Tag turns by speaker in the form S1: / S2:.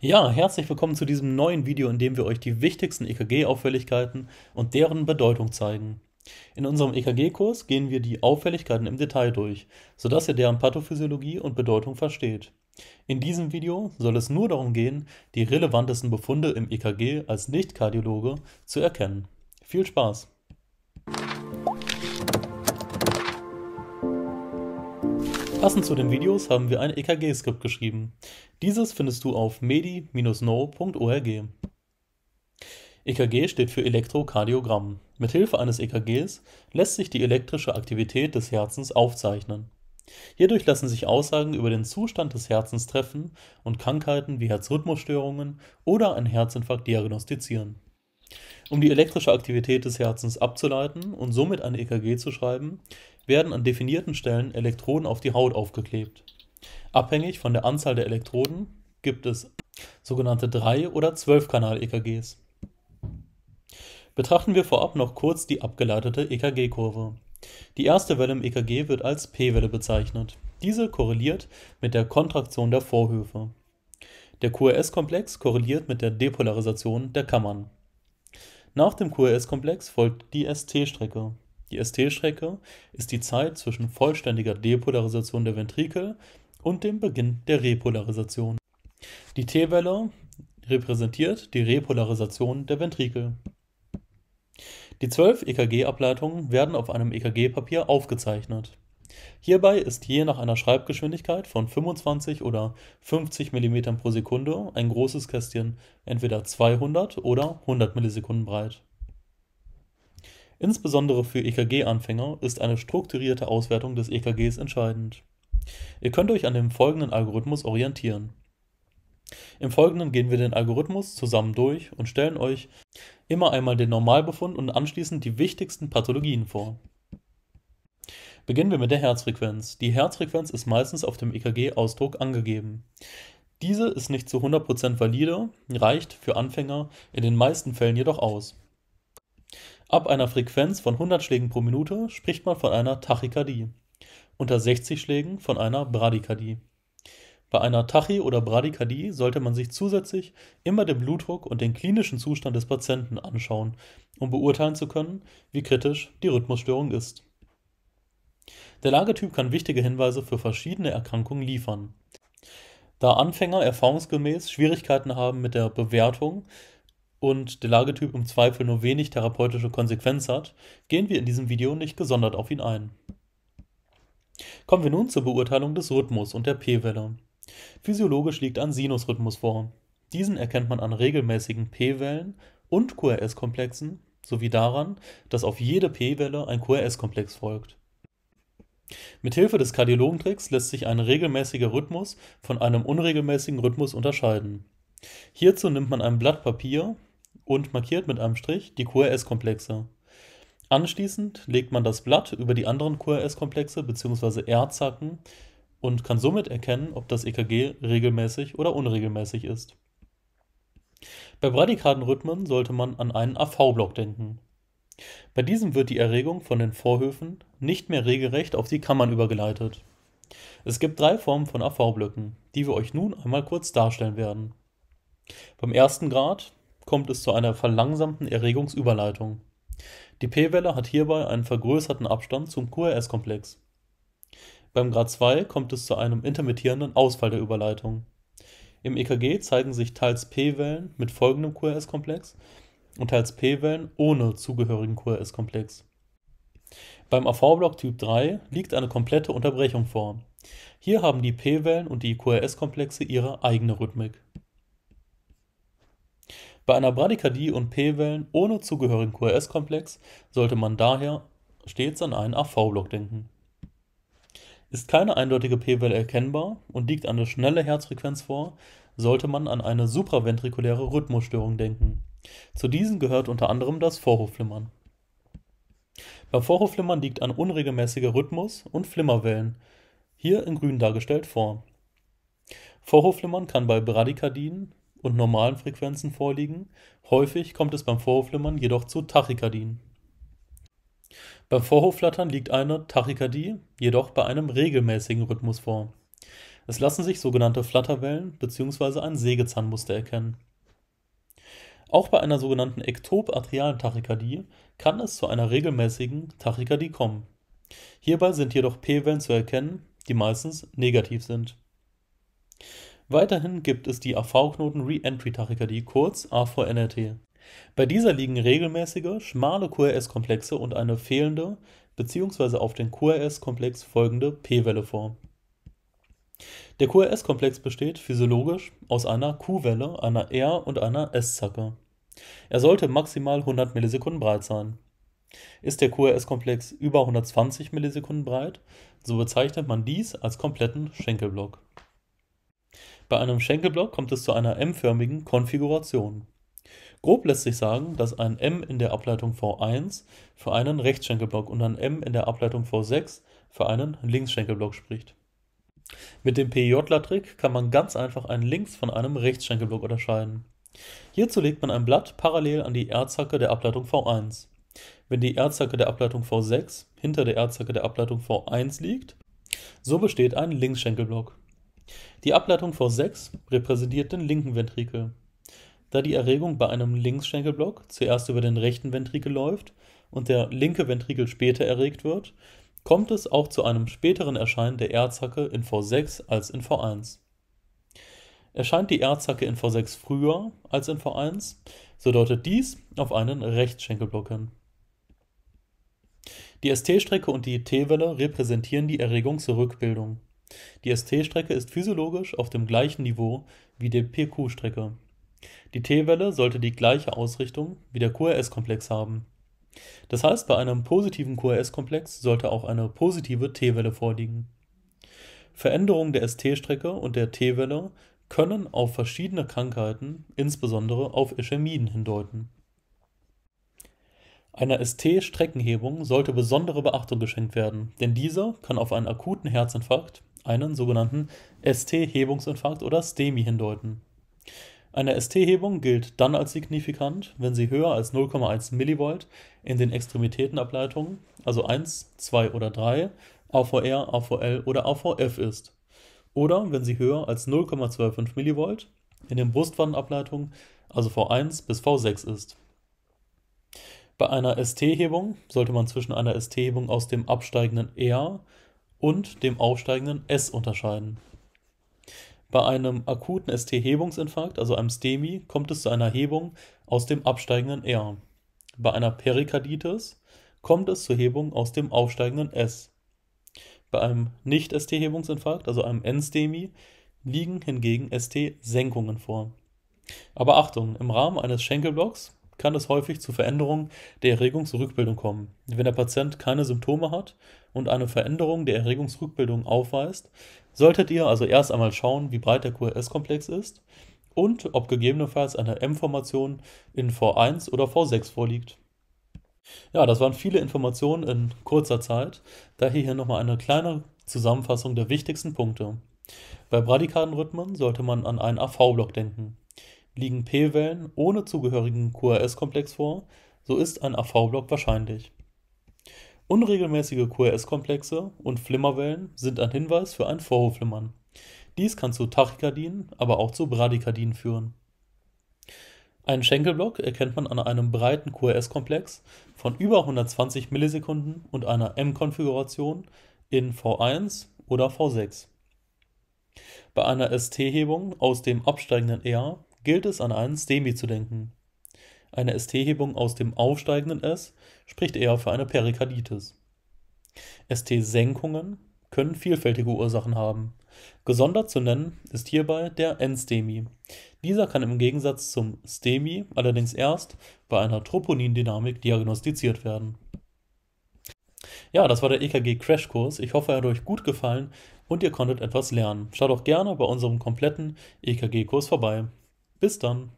S1: Ja, herzlich willkommen zu diesem neuen Video, in dem wir euch die wichtigsten EKG-Auffälligkeiten und deren Bedeutung zeigen. In unserem EKG-Kurs gehen wir die Auffälligkeiten im Detail durch, sodass ihr deren Pathophysiologie und Bedeutung versteht. In diesem Video soll es nur darum gehen, die relevantesten Befunde im EKG als Nicht-Kardiologe zu erkennen. Viel Spaß! Passend zu den Videos haben wir ein EKG-Skript geschrieben. Dieses findest du auf medi-no.org. EKG steht für Elektrokardiogramm. Mithilfe eines EKGs lässt sich die elektrische Aktivität des Herzens aufzeichnen. Hierdurch lassen sich Aussagen über den Zustand des Herzens treffen und Krankheiten wie Herzrhythmusstörungen oder einen Herzinfarkt diagnostizieren. Um die elektrische Aktivität des Herzens abzuleiten und somit ein EKG zu schreiben, werden an definierten Stellen Elektroden auf die Haut aufgeklebt. Abhängig von der Anzahl der Elektroden gibt es sogenannte 3- oder 12-Kanal-EKGs. Betrachten wir vorab noch kurz die abgeleitete EKG-Kurve. Die erste Welle im EKG wird als P-Welle bezeichnet. Diese korreliert mit der Kontraktion der Vorhöfe. Der QRS-Komplex korreliert mit der Depolarisation der Kammern. Nach dem QRS-Komplex folgt die ST-Strecke. Die ST-Strecke ist die Zeit zwischen vollständiger Depolarisation der Ventrikel und dem Beginn der Repolarisation. Die T-Welle repräsentiert die Repolarisation der Ventrikel. Die zwölf EKG-Ableitungen werden auf einem EKG-Papier aufgezeichnet. Hierbei ist je nach einer Schreibgeschwindigkeit von 25 oder 50 mm pro Sekunde ein großes Kästchen entweder 200 oder 100 Millisekunden breit. Insbesondere für EKG-Anfänger ist eine strukturierte Auswertung des EKGs entscheidend. Ihr könnt euch an dem folgenden Algorithmus orientieren. Im Folgenden gehen wir den Algorithmus zusammen durch und stellen euch immer einmal den Normalbefund und anschließend die wichtigsten Pathologien vor. Beginnen wir mit der Herzfrequenz. Die Herzfrequenz ist meistens auf dem EKG-Ausdruck angegeben. Diese ist nicht zu 100% valide, reicht für Anfänger in den meisten Fällen jedoch aus. Ab einer Frequenz von 100 Schlägen pro Minute spricht man von einer Tachykardie, unter 60 Schlägen von einer Bradykardie. Bei einer Tachy- oder Bradykardie sollte man sich zusätzlich immer den Blutdruck und den klinischen Zustand des Patienten anschauen, um beurteilen zu können, wie kritisch die Rhythmusstörung ist. Der Lagetyp kann wichtige Hinweise für verschiedene Erkrankungen liefern. Da Anfänger erfahrungsgemäß Schwierigkeiten haben mit der Bewertung und der Lagetyp im Zweifel nur wenig therapeutische Konsequenz hat, gehen wir in diesem Video nicht gesondert auf ihn ein. Kommen wir nun zur Beurteilung des Rhythmus und der P-Welle. Physiologisch liegt ein Sinusrhythmus vor. Diesen erkennt man an regelmäßigen P-Wellen und QRS-Komplexen sowie daran, dass auf jede P-Welle ein QRS-Komplex folgt. Mithilfe des Kardiologentricks lässt sich ein regelmäßiger Rhythmus von einem unregelmäßigen Rhythmus unterscheiden. Hierzu nimmt man ein Blatt Papier, und markiert mit einem Strich die QRS-Komplexe. Anschließend legt man das Blatt über die anderen QRS-Komplexe bzw. R-Zacken und kann somit erkennen, ob das EKG regelmäßig oder unregelmäßig ist. Bei Bradykardenrhythmen sollte man an einen AV-Block denken. Bei diesem wird die Erregung von den Vorhöfen nicht mehr regelrecht auf die Kammern übergeleitet. Es gibt drei Formen von AV-Blöcken, die wir euch nun einmal kurz darstellen werden. Beim ersten Grad kommt es zu einer verlangsamten Erregungsüberleitung. Die p-Welle hat hierbei einen vergrößerten Abstand zum QRS-Komplex. Beim Grad 2 kommt es zu einem intermittierenden Ausfall der Überleitung. Im EKG zeigen sich teils p-Wellen mit folgendem QRS-Komplex und teils p-Wellen ohne zugehörigen QRS-Komplex. Beim AV-Block Typ 3 liegt eine komplette Unterbrechung vor. Hier haben die p-Wellen und die QRS-Komplexe ihre eigene Rhythmik. Bei einer Bradykardie und P-Wellen ohne zugehörigen QRS-Komplex sollte man daher stets an einen AV-Block denken. Ist keine eindeutige P-Welle erkennbar und liegt eine schnelle Herzfrequenz vor, sollte man an eine supraventrikuläre Rhythmusstörung denken. Zu diesen gehört unter anderem das Vorhofflimmern. Beim Vorhofflimmern liegt ein unregelmäßiger Rhythmus und Flimmerwellen, hier in grün dargestellt, vor. Vorhofflimmern kann bei Bradykardien und normalen Frequenzen vorliegen, häufig kommt es beim Vorhofflimmern jedoch zu Tachykardien. Beim Vorhofflattern liegt eine Tachykardie jedoch bei einem regelmäßigen Rhythmus vor. Es lassen sich sogenannte Flatterwellen bzw. ein Sägezahnmuster erkennen. Auch bei einer sogenannten ektopartialen Tachykardie kann es zu einer regelmäßigen Tachykardie kommen. Hierbei sind jedoch P-Wellen zu erkennen, die meistens negativ sind. Weiterhin gibt es die AV-Knoten Re-Entry-Tachykardie, kurz AVNRT. Bei dieser liegen regelmäßige, schmale QRS-Komplexe und eine fehlende bzw. auf den QRS-Komplex folgende P-Welle vor. Der QRS-Komplex besteht physiologisch aus einer Q-Welle, einer R- und einer S-Zacke. Er sollte maximal 100 Millisekunden breit sein. Ist der QRS-Komplex über 120 Millisekunden breit, so bezeichnet man dies als kompletten Schenkelblock. Bei einem Schenkelblock kommt es zu einer m-förmigen Konfiguration. Grob lässt sich sagen, dass ein m in der Ableitung V1 für einen Rechtsschenkelblock und ein m in der Ableitung V6 für einen Linksschenkelblock spricht. Mit dem PJ-Trick kann man ganz einfach einen Links- von einem Rechtsschenkelblock unterscheiden. Hierzu legt man ein Blatt parallel an die r der Ableitung V1. Wenn die r der Ableitung V6 hinter der r der Ableitung V1 liegt, so besteht ein Linksschenkelblock. Die Ableitung V6 repräsentiert den linken Ventrikel. Da die Erregung bei einem Linksschenkelblock zuerst über den rechten Ventrikel läuft und der linke Ventrikel später erregt wird, kommt es auch zu einem späteren Erscheinen der r in V6 als in V1. Erscheint die r in V6 früher als in V1, so deutet dies auf einen Rechtsschenkelblock hin. Die ST-Strecke und die T-Welle repräsentieren die Erregungsrückbildung. Die ST-Strecke ist physiologisch auf dem gleichen Niveau wie die PQ-Strecke. Die T-Welle sollte die gleiche Ausrichtung wie der QRS-Komplex haben. Das heißt, bei einem positiven QRS-Komplex sollte auch eine positive T-Welle vorliegen. Veränderungen der ST-Strecke und der T-Welle können auf verschiedene Krankheiten, insbesondere auf Ischämien, hindeuten. Einer ST-Streckenhebung sollte besondere Beachtung geschenkt werden, denn diese kann auf einen akuten Herzinfarkt einen sogenannten ST-Hebungsinfarkt oder STEMI hindeuten. Eine ST-Hebung gilt dann als signifikant, wenn sie höher als 0,1 mV in den Extremitätenableitungen, also 1, 2 oder 3, AVR, AVL oder AVF ist. Oder wenn sie höher als 0,25 mV in den Brustwandenableitungen, also V1 bis V6 ist. Bei einer ST-Hebung sollte man zwischen einer ST-Hebung aus dem absteigenden R und dem aufsteigenden S unterscheiden. Bei einem akuten ST-Hebungsinfarkt, also einem STEMI, kommt es zu einer Hebung aus dem absteigenden R. Bei einer Perikarditis kommt es zur Hebung aus dem aufsteigenden S. Bei einem Nicht-ST-Hebungsinfarkt, also einem N-STEMI, liegen hingegen ST-Senkungen vor. Aber Achtung, im Rahmen eines Schenkelblocks kann es häufig zu Veränderungen der Erregungsrückbildung kommen. Wenn der Patient keine Symptome hat und eine Veränderung der Erregungsrückbildung aufweist, solltet ihr also erst einmal schauen, wie breit der QRS-Komplex ist und ob gegebenenfalls eine M-Formation in V1 oder V6 vorliegt. Ja, das waren viele Informationen in kurzer Zeit, daher hier nochmal eine kleine Zusammenfassung der wichtigsten Punkte. Bei bradykarden sollte man an einen AV-Block denken. Liegen p-Wellen ohne zugehörigen QRS-Komplex vor, so ist ein AV-Block wahrscheinlich. Unregelmäßige QRS-Komplexe und Flimmerwellen sind ein Hinweis für ein Vorhofflimmern. Dies kann zu Tachykardien, aber auch zu Bradykardien führen. Einen Schenkelblock erkennt man an einem breiten QRS-Komplex von über 120 Millisekunden und einer M-Konfiguration in V1 oder V6. Bei einer ST-Hebung aus dem absteigenden ER gilt es an einen Stemi zu denken. Eine ST-Hebung aus dem aufsteigenden S spricht eher für eine Perikarditis. ST-Senkungen können vielfältige Ursachen haben. Gesondert zu nennen ist hierbei der N-Stemi. Dieser kann im Gegensatz zum Stemi allerdings erst bei einer Troponindynamik diagnostiziert werden. Ja, das war der EKG-Crashkurs. Ich hoffe, er hat euch gut gefallen und ihr konntet etwas lernen. Schaut auch gerne bei unserem kompletten EKG-Kurs vorbei. Bis dann.